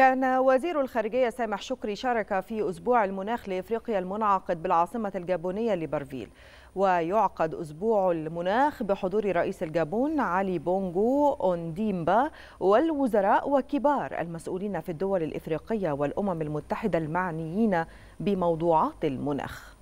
كان وزير الخارجية سامح شكري شارك في أسبوع المناخ لإفريقيا المنعقد بالعاصمة الجابونية ليبرفيل ويعقد أسبوع المناخ بحضور رئيس الجابون علي بونغو أونديمبا والوزراء وكبار المسؤولين في الدول الإفريقية والأمم المتحدة المعنيين بموضوعات المناخ